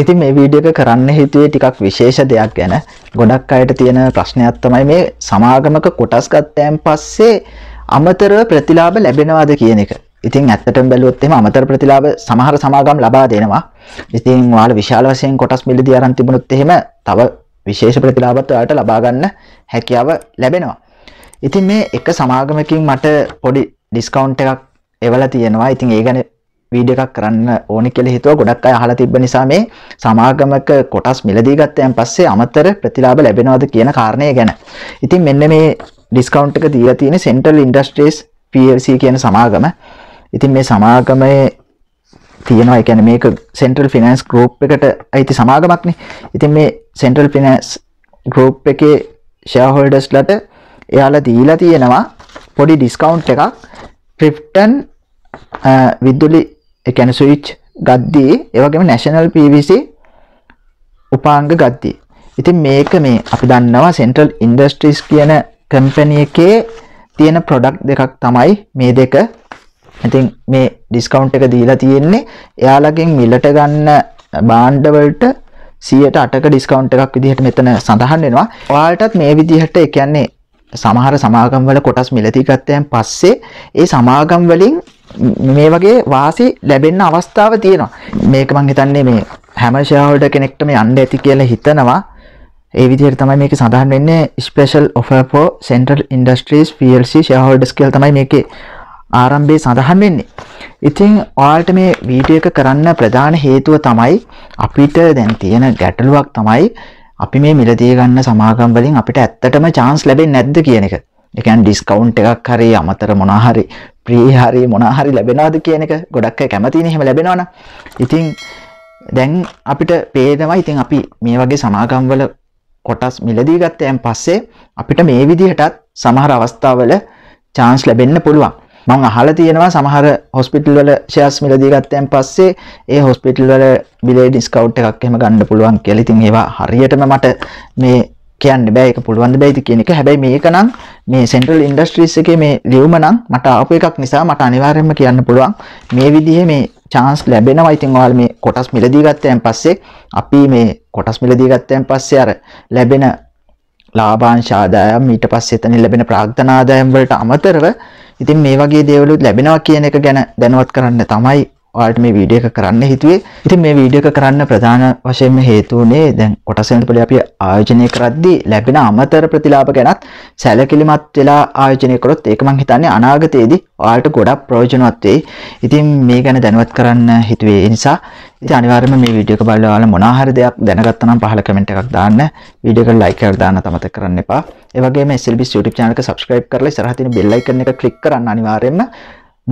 ඉතින් මේ වීඩියෝ එක කරන්න හිතුවේ ටිකක් විශේෂ දෙයක් ගැන. ගොඩක් අයට තියෙන ප්‍රශ්නයක් තමයි මේ සමාගමක කොටස් ගත්තයන් පස්සේ අමතරව ප්‍රතිලාභ ලැබෙනවාද කියන එක. ඉතින් ඇත්තටම බැලුවොත් එහෙම අමතර ප්‍රතිලාභ සමහර සමාගම් ලබා දෙනවා. ඉතින් ඔයාලා විශාල වශයෙන් කොටස් මිලදී අරන් තිබුණොත් එහෙම තව විශේෂ ප්‍රතිලාභත් ඔයාලට ලබා ගන්න හැකියාව ලැබෙනවා. ඉතින් මේ එක සමාගමකින් මට පොඩි ඩිස්කවුන්ට් එකක් එවලා තියෙනවා. ඉතින් ඒ ගැන වීඩියෝ එකක් කරන්න ඕනේ කියලා හිතුවා. ගොඩක් අය අහලා තිබ්බ නිසා මේ සමාගමක කොටස් මිලදී ගත්තයන් පස්සේ අමතර ප්‍රතිලාභ ලැබෙනවද කියන කාරණය ගැන. ඉතින් මෙන්න මේ ඩිස්කවුන්ට් එක දීලා තියෙන්නේ Central Industries PLC කියන සමාගම. ඉතින් මේ සමාගමේ තියෙනවා ඒ කියන්නේ මේක Central Finance Group එකට අයිති සමාගමක්නේ. ඉතින් මේ Central Finance Group එකේ shareholdersලට එයාලා දීලා තියෙනවා පොඩි ඩිස්කවුන්ට් එකක් ක්‍රිප්ටන් විදුලි uh, ඒ කියන්නේ ස්විච් ගද්දී ඒ වගේම national PVC උපාංග ගද්දී. ඉතින් මේක මේ අපි දන්නවා Central Industries කියන කම්පැනි එකේ තියෙන ප්‍රොඩක්ට් දෙකක් තමයි මේ දෙක. ඉතින් මේ ඩිස්කවුන්ට් එක දීලා තියෙන්නේ එයාලගෙන් මිලට ගන්න බාණ්ඩ වලට 108ක ඩිස්කවුන්ට් එකක් විදිහට මෙතන සඳහන් වෙනවා. ඔයාලටත් මේ විදිහට ඒ කියන්නේ සමහර සමාගම් වල කොටස් මිලදී ගත්තයන් පස්සේ ඒ සමාගම් වලින් මේ වගේ වාසි ලැබෙන්න අවස්ථාව තියෙනවා. මේක මං හිතන්නේ මේ හැම ෂෙයාහෝල්ඩර් කෙනෙක්ට මේ යන්න ඇති කියලා හිතනවා. ඒ විදිහට තමයි මේක සඳහන් වෙන්නේ special offer for Central Industries PLC shareholders කියලා තමයි මේකේ ආරම්භයේ සඳහන් වෙන්නේ. ඉතින් ඔයාලට මේ වීඩියෝ එක කරන්න ප්‍රධාන හේතුව තමයි අපිට දැන් තියෙන ගැටලුවක් තමයි අපි මේ මිලදී ගන්න සමාගම් වලින් අපිට ඇත්තටම chance ලැබෙන්නේ නැද්ද කියන එක. ඒ කියන්නේ ඩිස්කවුන්ට් එකක් හරි අමතර මොනවා හරි ප්‍රී හරි මොනවා හරි ලැබෙනවද කියන එක ගොඩක් අය කැමතිනේ එහෙම ලැබෙනවනම් ඉතින් දැන් අපිට පේනවා ඉතින් අපි මේ වගේ සමාගම් වල කොටස් මිලදී ගත්තයන් පස්සේ අපිට මේ විදිහටත් සමහර අවස්ථාවල චාන්ස් ලැබෙන්න පුළුවන් මං අහල තියෙනවා සමහර හොස්පිටල් වල ශයස් මිලදීගත්තයන් පස්සේ ඒ හොස්පිටල් වල බිලේ ඩිස්කවට් එකක් එම ගණඩ පුළුවන් කෙලිතින් ඒවා හරියටම මට මේ කියන්න බෑ ඒක පුළුවන් බෑයිද කියන එක. හැබැයි මේකනම් මේ Central Industries එකේ මේ ලියුම නම් මට ආපු එකක් නිසා මට අනිවාර්යයෙන්ම කියන්න පුළුවන් මේ විදිහේ මේ chance ලැබෙනවා. ඉතින් ඔයාලා මේ කොටස් මිලදී ගත්තයන් පස්සේ අපි මේ කොටස් මිලදී ගත්තයන් පස්සේ අර ලැබෙන ලාභාංශ ආදායම් ඊට පස්සේ එතන ලැබෙන ප්‍රාග්ධන ආදායම් වලට අමතරව ඉතින් මේ වගේ දේවලුත් ලැබෙනවා කියන එක ගැන දැනුවත් කරන්න තමයි ඔයාලට මේ වීඩියෝ එක කරන්න හිතුවේ. ඉතින් මේ වීඩියෝ එක කරන්න ප්‍රධාන වශයෙන්ම හේතුව උනේ දැන් කොටසෙන්පලි අපි ආයෝජනය කරද්දී ලැබෙන අමතර ප්‍රතිලාභ ගැනත් සැලකිලිමත් වෙලා ආයෝජනය කරොත් ඒක මම හිතන්නේ අනාගතයේදී ඔයාලට ගොඩක් ප්‍රයෝජනවත් වෙයි. ඉතින් මේ ගැන දැනුවත් කරන්න හිතුවේ ඒ නිසා. ඉතින් අනිවාර්යයෙන්ම මේ වීඩියෝ එක බලලා ඔයාලා මොනවා හරි දෙයක් දැනගත්තා නම් පහල කමෙන්ට් එකක් දාන්න. වීඩියෝ එක ලයික් කරලා දාන්න අමතක කරන්න එපා. ඒ වගේම SLB YouTube channel එක subscribe කරලා ඉස්සරහ තියෙන bell icon එක click කරන්න අනිවාර්යයෙන්ම.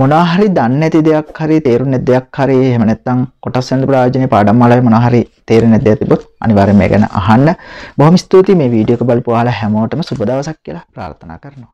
මොනාහරි දන්න ඇති දෙයක් හරි තේරුණ දෙයක් හරි එහෙම නැත්නම් කොටස් වෙන ප්‍රායෝජනේ පාඩම් මාලාවේ මොනාහරි තේරෙන දෙයක් තිබොත් අනිවාර්යෙන් මේ ගැන අහන්න. බොහොම ස්තුතියි මේ වීඩියෝ එක බලපු ඔයාලා හැමෝටම සුබ දවසක් කියලා ප්‍රාර්ථනා කරනවා.